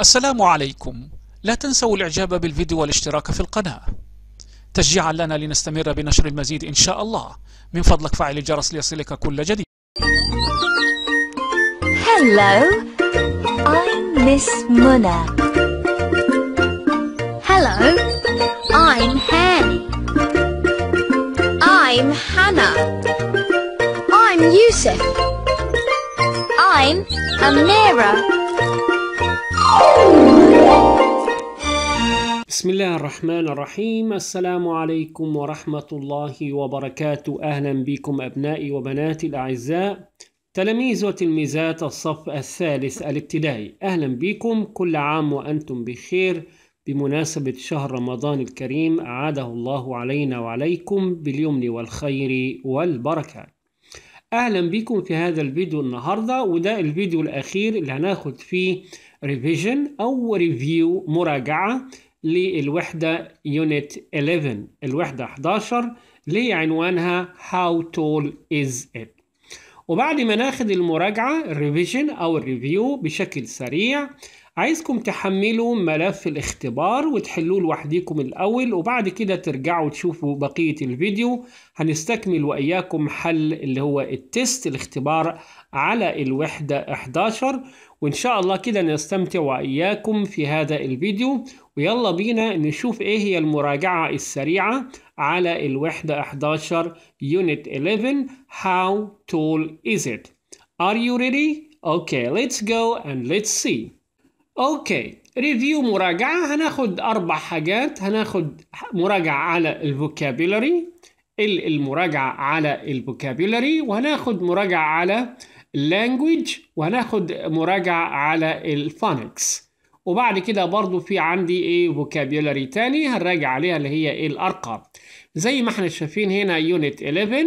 السلام عليكم لا تنسوا الاعجاب بالفيديو والاشتراك في القناة تشجيعا لنا لنستمر بنشر المزيد إن شاء الله من فضلك فعل الجرس ليصلك كل جديد Hello, I'm Miss Muna. Hello, I'm Hanny. I'm Hannah. I'm Yusuf. I'm Amira. Oh. بسم الله الرحمن الرحيم السلام عليكم ورحمة الله وبركاته أهلا بكم أبنائي وبناتي الأعزاء تلاميذ وتلميذات الصف الثالث الابتدائي أهلا بكم كل عام وأنتم بخير بمناسبة شهر رمضان الكريم أعاده الله علينا وعليكم باليمن والخير والبركة أهلا بكم في هذا الفيديو النهاردة وده الفيديو الأخير اللي هناخد فيه ريفيجن أو ريفيو مراجعة للوحدة يونت 11 الوحدة 11 ليه عنوانها How tall is it وبعد ما ناخد المراجعة الريفيجن أو الريفيو بشكل سريع عايزكم تحملوا ملف الاختبار وتحلوه لوحديكم الأول وبعد كده ترجعوا تشوفوا بقية الفيديو هنستكمل وإياكم حل اللي هو التست الاختبار على الوحدة 11 وإن شاء الله كده نستمتع وإياكم في هذا الفيديو ويلا بينا نشوف إيه هي المراجعة السريعة على الوحدة 11 Unit 11 How tall is it? Are you ready? Okay, let's go and let's see. اوكي ريفيو مراجعة هناخد أربع حاجات هناخد مراجعة على الفوكابيلاري المراجعة على الفوكابيلاري وهناخد مراجعة على اللانجويج وهناخد مراجعة على الفونكس وبعد كده برضو في عندي ايه فوكابيلاري تاني هنراجع عليها اللي هي ايه الأرقام زي ما احنا شايفين هنا يونت 11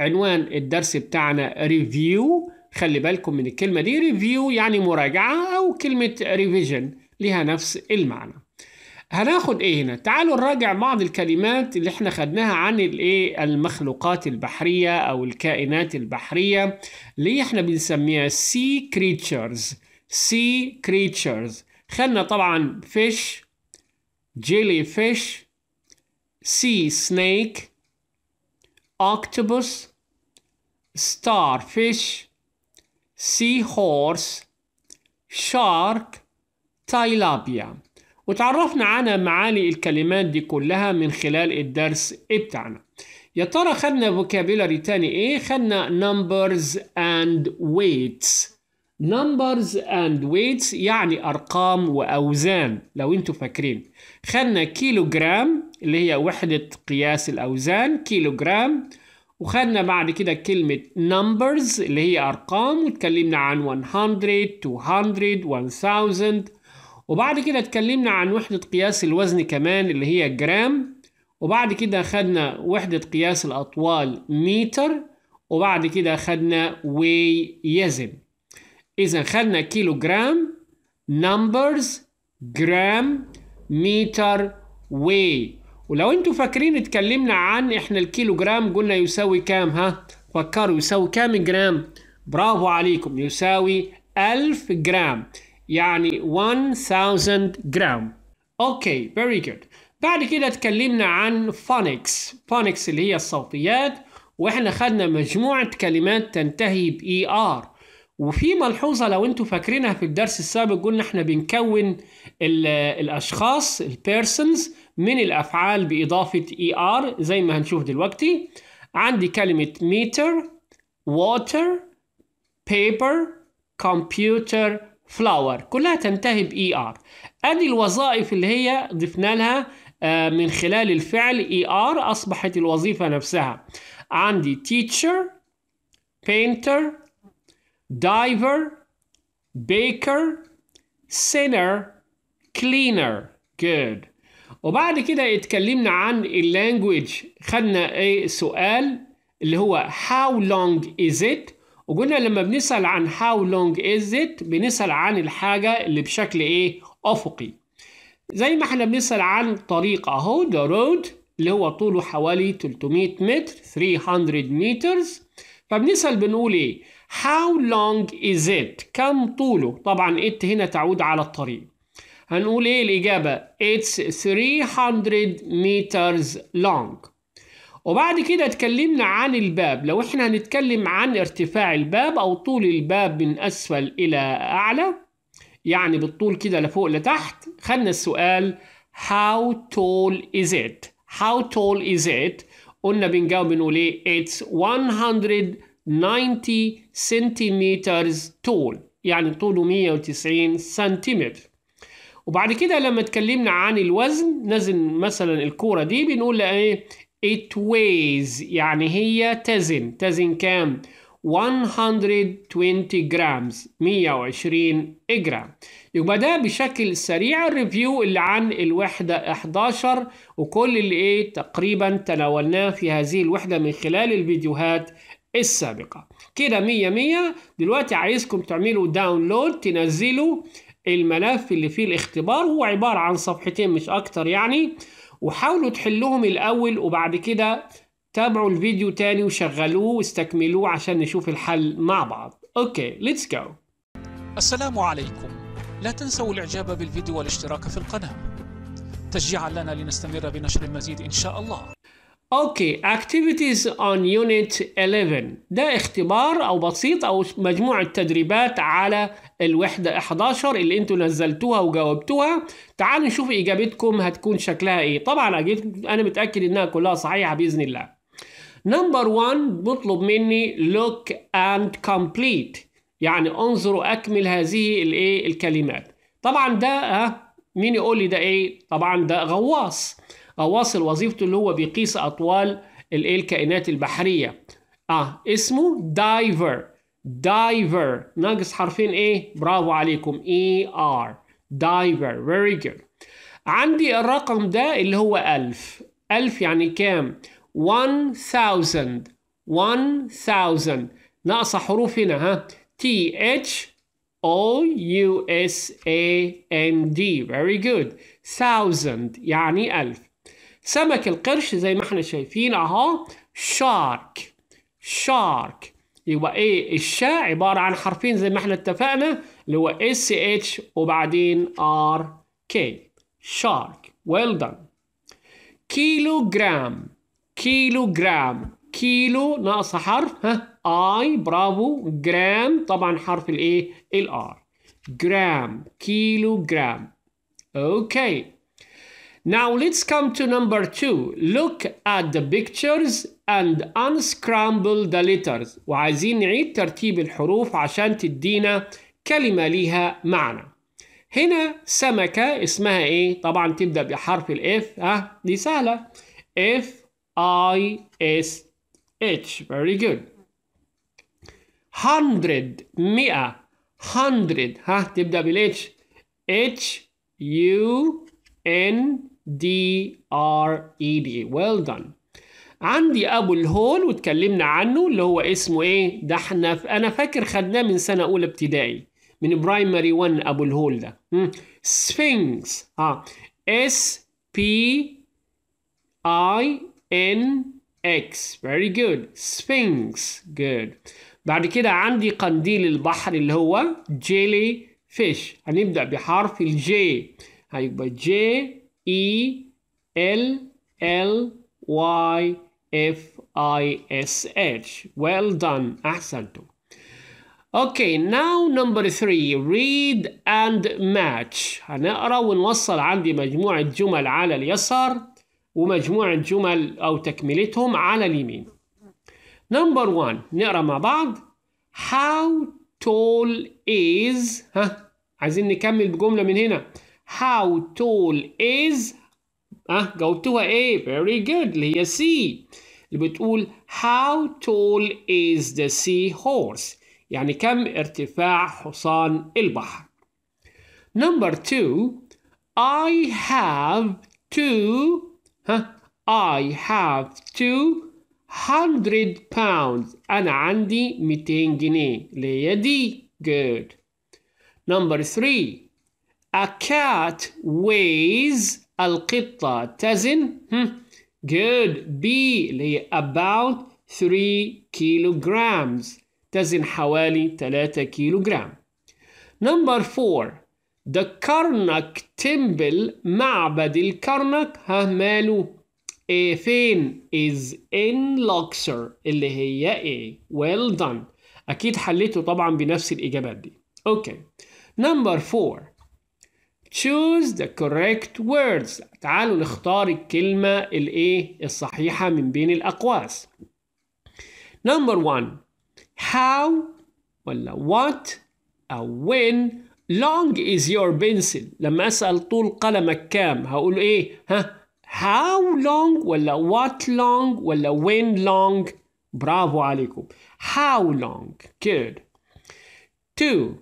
عنوان الدرس بتاعنا ريفيو خلي بالكم من الكلمة دي ريفيو يعني مراجعة أو كلمة ريفيجن ليها نفس المعنى هناخد ايه هنا تعالوا نراجع بعض الكلمات اللي احنا خدناها عن الايه المخلوقات البحريه او الكائنات البحريه اللي احنا بنسميها سي كريتشرز سي كريتشرز خدنا طبعا فيش جيلي فيش سي سنيك اوكتوبوس ستار فيش seahorse shark تايلابيا وتعرفنا على معاني الكلمات دي كلها من خلال الدرس بتاعنا يا ترى خدنا فوكابيلري تاني ايه خدنا numbers and weights numbers and weights يعني ارقام واوزان لو انتوا فاكرين خدنا كيلو جرام اللي هي وحده قياس الاوزان كيلو جرام وخدنا بعد كده كلمة numbers اللي هي أرقام واتكلمنا عن 100 200 1000 وبعد كده اتكلمنا عن وحدة قياس الوزن كمان اللي هي جرام وبعد كده خدنا وحدة قياس الأطوال متر وبعد كده خدنا وي يزن إذا خدنا كيلو جرام numbers جرام متر وي ولو انتوا فاكرين اتكلمنا عن احنا الكيلو جرام قلنا يساوي كام ها فكروا يساوي كام جرام برافو عليكم يساوي 1000 جرام يعني 1000 جرام اوكي فيري جود بعد كده اتكلمنا عن فونكس فونكس اللي هي الصوتيات واحنا خدنا مجموعة كلمات تنتهي ب ER وفي ملحوظة لو انتوا فاكرينها في الدرس السابق قلنا احنا بنكون الاشخاص البيرسونز من الأفعال بإضافة ER زي ما هنشوف دلوقتي عندي كلمة meter water paper computer flower كلها تنتهي ب ER أدي الوظائف اللي هي ضفنا لها آه، من خلال الفعل ER أصبحت الوظيفة نفسها عندي teacher painter diver baker sinner cleaner good وبعد كده اتكلمنا عن اللانجوج خدنا ايه سؤال اللي هو how long is it وقلنا لما بنسأل عن how long is it بنسأل عن الحاجة اللي بشكل ايه أفقي زي ما احنا بنسأل عن طريق اهو the road اللي هو طوله حوالي 300 متر 300 meters فبنسأل بنقول ايه how long is it كم طوله طبعا it هنا تعود على الطريق هنقول ايه الاجابه It's 300 meters long وبعد كده اتكلمنا عن الباب لو احنا هنتكلم عن ارتفاع الباب او طول الباب من اسفل الى اعلى يعني بالطول كده لفوق لتحت خدنا السؤال how tall is it how tall is it قلنا بنجاوب بنقول ايه it's 190 centimeters tall يعني طوله 190 سنتيمتر وبعد كده لما اتكلمنا عن الوزن نزن مثلا الكورة دي بنقول لها ايه it weighs يعني هي تزن تزن كام 120 جرامز 120 جرام يبقى ده بشكل سريع الريفيو اللي عن الوحدة 11 وكل اللي ايه تقريبا تناولناه في هذه الوحدة من خلال الفيديوهات السابقة كده 100 100 دلوقتي عايزكم تعملوا داونلود تنزلوا الملف اللي فيه الاختبار هو عبارة عن صفحتين مش أكتر يعني وحاولوا تحلهم الأول وبعد كده تابعوا الفيديو تاني وشغلوه واستكملوه عشان نشوف الحل مع بعض أوكي ليتس جو السلام عليكم لا تنسوا الإعجاب بالفيديو والاشتراك في القناة تشجيعا لنا لنستمر بنشر المزيد إن شاء الله اوكي اكتيفيتيز اون يونت 11 ده اختبار او بسيط او مجموعة تدريبات على الوحدة 11 اللي انتوا نزلتوها وجاوبتوها تعالوا نشوف اجابتكم هتكون شكلها ايه طبعا انا متأكد انها كلها صحيحة بإذن الله نمبر 1 مطلب مني look and complete يعني انظر واكمل هذه الايه الكلمات طبعا ده ها مين يقول لي ده ايه طبعا ده غواص أواصل وظيفته اللي هو بيقيس أطوال الإيه الكائنات البحرية آه اسمه دايفر دايفر ناقص حرفين إيه برافو عليكم إي e آر دايفر فيري جود عندي الرقم ده اللي هو ألف ألف يعني كام 1000 1000 ناقصة حروف هنا ها تي اتش O U S A N D very good thousand يعني ألف سمك القرش زي ما احنا شايفين اهو شارك شارك يبقى ايه الشاء عبارة عن حرفين زي ما احنا اتفقنا اللي هو اس اتش وبعدين ار كي شارك ويل دان كيلو جرام كيلو جرام كيلو ناقص حرف ها اي برافو جرام طبعا حرف الايه الار جرام كيلو جرام اوكي Now let's come to number two. Look at the pictures and unscramble the letters. وعايزين نعيد ترتيب الحروف عشان تدينا كلمة ليها معنى. هنا سمكة اسمها ايه؟ طبعا تبدأ بحرف الاف ها دي سهلة. F I S H very good. 100 100 100 ها تبدأ بالاتش H U N دي R اي دي ويل done عندي ابو الهول واتكلمنا عنه اللي هو اسمه ايه ده احنا انا فاكر خدناه من سنه اولى ابتدائي من برايمري 1 ابو الهول ده سفنكس اه اس بي اي ان اكس very good sphinx good بعد كده عندي قنديل البحر اللي هو جيلي فيش هنبدأ بحرف الجي هيبقى جي E L L Y F I S H. Well done. أحسنتم. Okay, now number three. Read and match. هنقرأ ونوصل عندي مجموعة جمل على اليسار ومجموعة جمل أو تكملتهم على اليمين. Number one. نقرأ مع بعض. How tall is ها عايزين نكمل بجملة من هنا. How tall is ها جاوبتوها A very good اللي هي C اللي بتقول how tall is the sea horse يعني كم ارتفاع حصان البحر number two I have two ها I have two hundred pounds أنا عندي 200 جنيه اللي هي دي good number three A cat weighs القطة تزن good B اللي هي about 3 kilograms تزن حوالي 3 كيلوغرام number 4 The Karnak Temple معبد الكرنك ها ماله A فين is in Luxor اللي هي A إيه؟ well done أكيد حليته طبعا بنفس الإجابات دي okay. number 4 choose the correct words تعالوا نختار الكلمة الايه الصحيحة من بين الأقواس number one how ولا what أو when long is your pencil لما أسأل طول قلمك كام هقول إيه ها how long ولا what long ولا when long برافو عليكم how long good two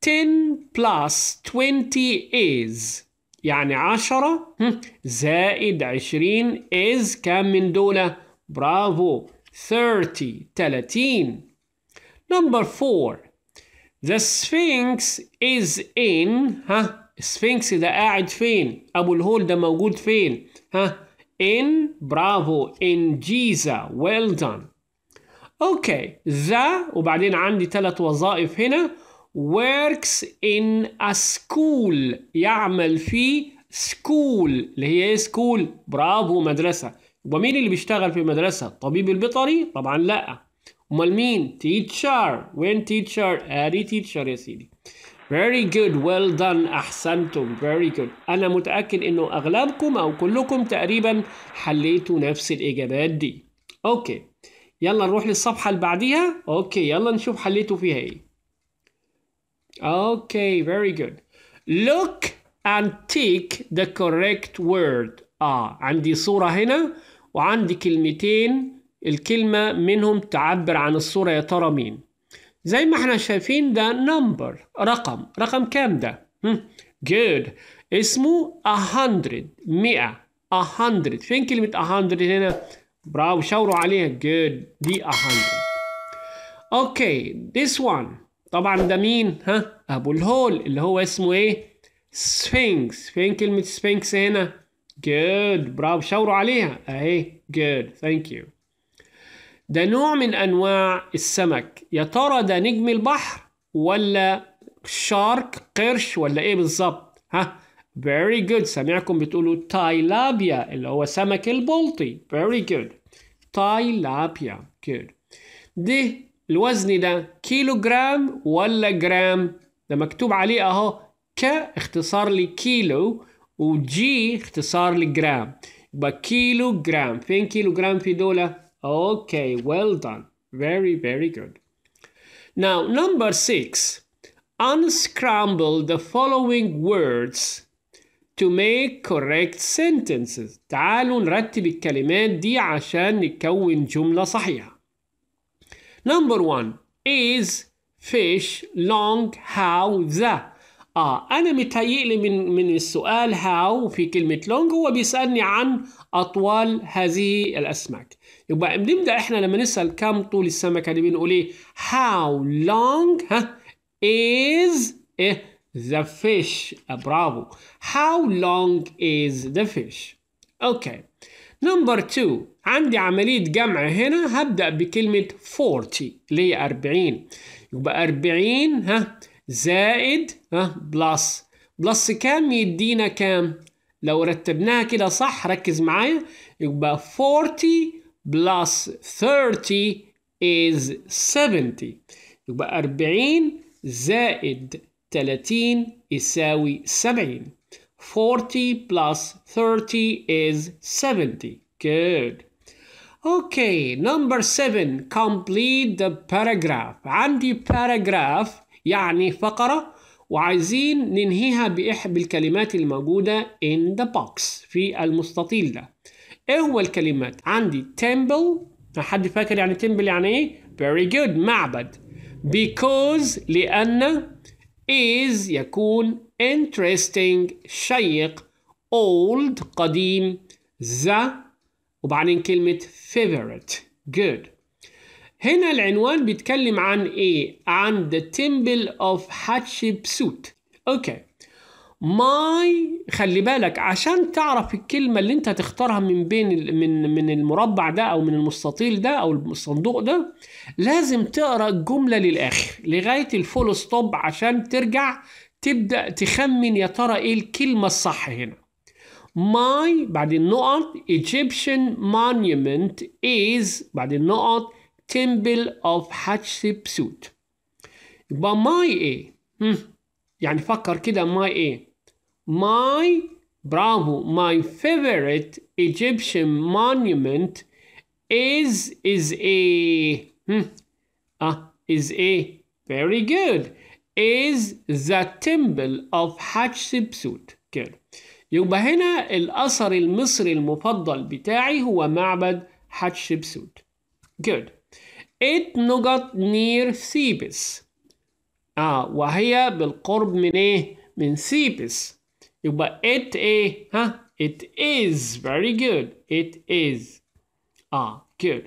10 plus 20 is يعني 10 زائد 20 is كام من دول برافو 30 30 number 4 the sphinx is in ها sphinx ده قاعد فين ابو الهول ده موجود فين ها in برافو in Giza well done okay the وبعدين عندي ثلاث وظائف هنا works in a school يعمل في school اللي هي ايه school برافو مدرسة ومين اللي بيشتغل في مدرسة طبيب البيطري طبعا لا امال مين teacher وين teacher ادي teacher يا سيدي very good well done احسنتم very good انا متأكد انه اغلبكم او كلكم تقريبا حليتوا نفس الاجابات دي اوكي يلا نروح للصفحة اللي بعديها اوكي يلا نشوف حليتوا فيها ايه Okay, very good. Look and take the correct word. آه عندي صورة هنا وعندي كلمتين الكلمة منهم تعبر عن الصورة يا ترى مين؟ زي ما احنا شايفين ده number رقم رقم كام ده؟ جود اسمه 100 100 فين كلمة 100 هنا؟ برافو شاوروا عليها جود دي 100 اوكي okay, this one طبعا ده مين ها ابو الهول اللي هو اسمه ايه سفينكس فين كلمه سفينكس هنا جود برافو شاوروا عليها اهي جود ثانك يو ده نوع من انواع السمك يا ترى ده نجم البحر ولا شارك قرش ولا ايه بالظبط ها very good سامعكم بتقولوا تايلابيا اللي هو سمك البلطي very good تايلابيا good ده الوزن ده كيلو جرام ولا جرام ده مكتوب عليه اهو ك اختصار لكيلو وجي اختصار لجرام يبقى كيلو جرام فين كيلو جرام في دولة اوكي well done very very good now number six unscramble the following words to make correct sentences تعالوا نرتب الكلمات دي عشان نكون جملة صحيحة Number one is fish long how the اه انا لي من من السؤال هاو في كلمه لونج هو بيسالني عن اطوال هذه الاسماك يبقى بنبدا احنا لما نسال كم طول السمكه دي بنقول ايه هاو لونج ها از إيه the fish آه، برافو هاو لونج از the fish اوكي okay. نمبر 2 عندي عملية جمع هنا هبدأ بكلمة 40 اللي هي 40 يبقى 40 ها زائد ها بلس بلس كام يدينا كام؟ لو رتبناها كده صح ركز معايا يبقى 40 بلس 30 is 70 يبقى 40 زائد 30 يساوي 70 40 plus 30 is 70. Good. Okay, number 7. Complete the paragraph. عندي paragraph يعني فقرة وعايزين ننهيها بالكلمات الموجودة in the box في المستطيل ده. ايه هو الكلمات؟ عندي temple حد فاكر يعني temple يعني ايه؟ Very good معبد. Because لأن is يكون interesting شيق old قديم the وبعدين كلمة favorite good هنا العنوان بيتكلم عن ايه؟ عن the temple of Hatshepsut اوكي ماي خلي بالك عشان تعرف الكلمة اللي انت هتختارها من بين من من المربع ده او من المستطيل ده او الصندوق ده لازم تقرا الجملة للاخر لغاية الفول ستوب عشان ترجع تبدأ تخمن يا ترى إيه الكلمة الصح هنا my بعدين نقط Egyptian monument is بعدين نقط temple of Hatshepsut يبقى my ايه يعني فكر كده my ايه my برافو my favorite Egyptian monument is is a اه is a very good is the temple of Hatshepsut كده يبقى هنا الأثر المصري المفضل بتاعي هو معبد حتشبسوت good it نقط near Thebes آه وهي بالقرب من إيه؟ من Thebes يبقى it إيه؟ ها؟ it is very good it is آه good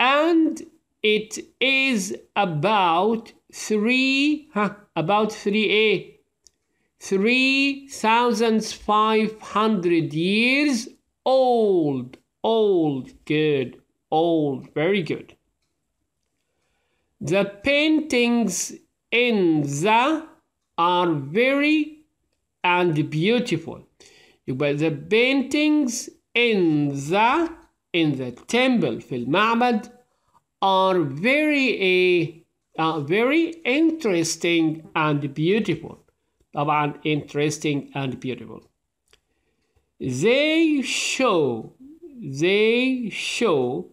and it is about three, huh, about 3a, 3,500 years old, old, good, old, very good. The paintings in the are very and beautiful. but the paintings in the in the temple في المعبد are very a eh, uh, very interesting and beautiful. طبعا interesting and beautiful. They show they show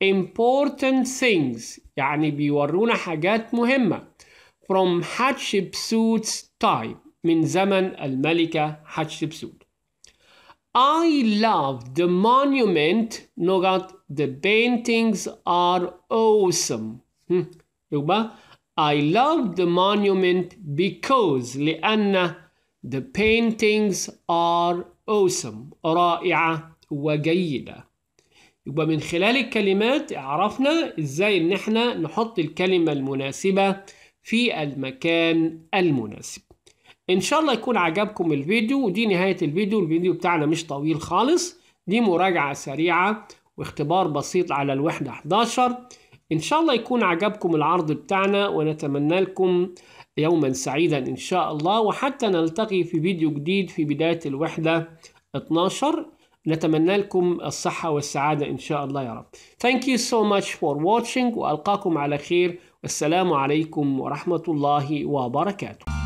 important things يعني بيورونا حاجات مهمة from Hatshepsut's time من زمن الملكة Hatshepsut. I love the monument No, the paintings are awesome hmm. يبقى I love the monument because لأن the paintings are awesome رائعة وجيدة يبقى من خلال الكلمات عرفنا ازاي ان احنا نحط الكلمة المناسبة في المكان المناسب ان شاء الله يكون عجبكم الفيديو ودي نهاية الفيديو الفيديو بتاعنا مش طويل خالص دي مراجعة سريعة واختبار بسيط على الوحدة 11 إن شاء الله يكون عجبكم العرض بتاعنا ونتمنى لكم يوما سعيدا إن شاء الله وحتى نلتقي في فيديو جديد في بداية الوحدة 12 نتمنى لكم الصحة والسعادة إن شاء الله يا رب Thank you so much for watching وألقاكم على خير والسلام عليكم ورحمة الله وبركاته